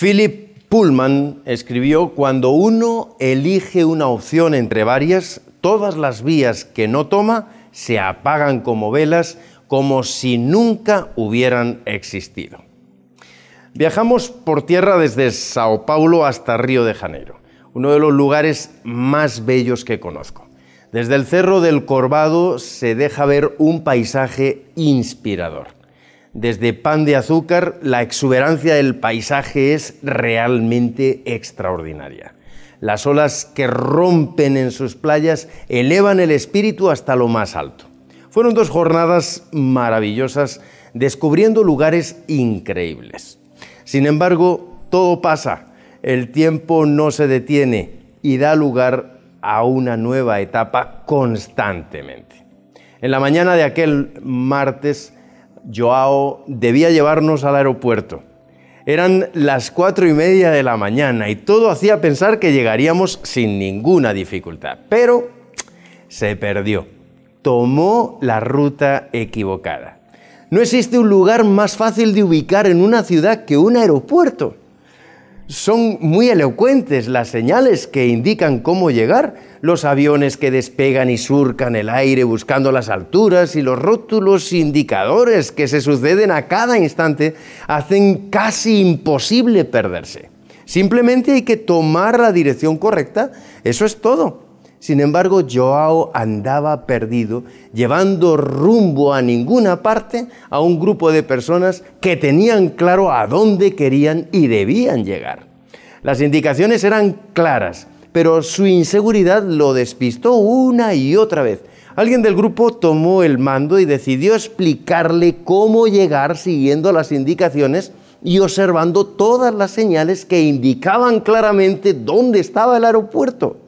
Philip Pullman escribió, cuando uno elige una opción entre varias, todas las vías que no toma se apagan como velas, como si nunca hubieran existido. Viajamos por tierra desde Sao Paulo hasta Río de Janeiro, uno de los lugares más bellos que conozco. Desde el Cerro del Corvado se deja ver un paisaje inspirador desde pan de azúcar, la exuberancia del paisaje es realmente extraordinaria. Las olas que rompen en sus playas elevan el espíritu hasta lo más alto. Fueron dos jornadas maravillosas descubriendo lugares increíbles. Sin embargo, todo pasa, el tiempo no se detiene y da lugar a una nueva etapa constantemente. En la mañana de aquel martes, Joao debía llevarnos al aeropuerto. Eran las cuatro y media de la mañana y todo hacía pensar que llegaríamos sin ninguna dificultad, pero se perdió. Tomó la ruta equivocada. No existe un lugar más fácil de ubicar en una ciudad que un aeropuerto. Son muy elocuentes las señales que indican cómo llegar, los aviones que despegan y surcan el aire buscando las alturas y los rótulos indicadores que se suceden a cada instante hacen casi imposible perderse. Simplemente hay que tomar la dirección correcta, eso es todo. Sin embargo, Joao andaba perdido, llevando rumbo a ninguna parte a un grupo de personas que tenían claro a dónde querían y debían llegar. Las indicaciones eran claras, pero su inseguridad lo despistó una y otra vez. Alguien del grupo tomó el mando y decidió explicarle cómo llegar siguiendo las indicaciones y observando todas las señales que indicaban claramente dónde estaba el aeropuerto.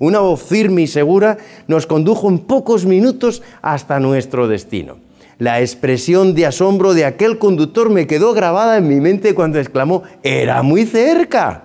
Una voz firme y segura nos condujo en pocos minutos hasta nuestro destino. La expresión de asombro de aquel conductor me quedó grabada en mi mente cuando exclamó, ¡era muy cerca!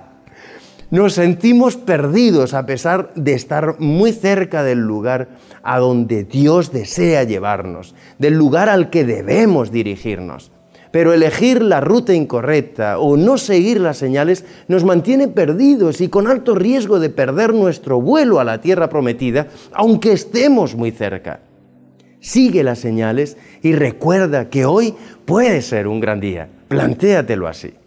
Nos sentimos perdidos a pesar de estar muy cerca del lugar a donde Dios desea llevarnos, del lugar al que debemos dirigirnos. Pero elegir la ruta incorrecta o no seguir las señales nos mantiene perdidos y con alto riesgo de perder nuestro vuelo a la tierra prometida, aunque estemos muy cerca. Sigue las señales y recuerda que hoy puede ser un gran día. Plantéatelo así.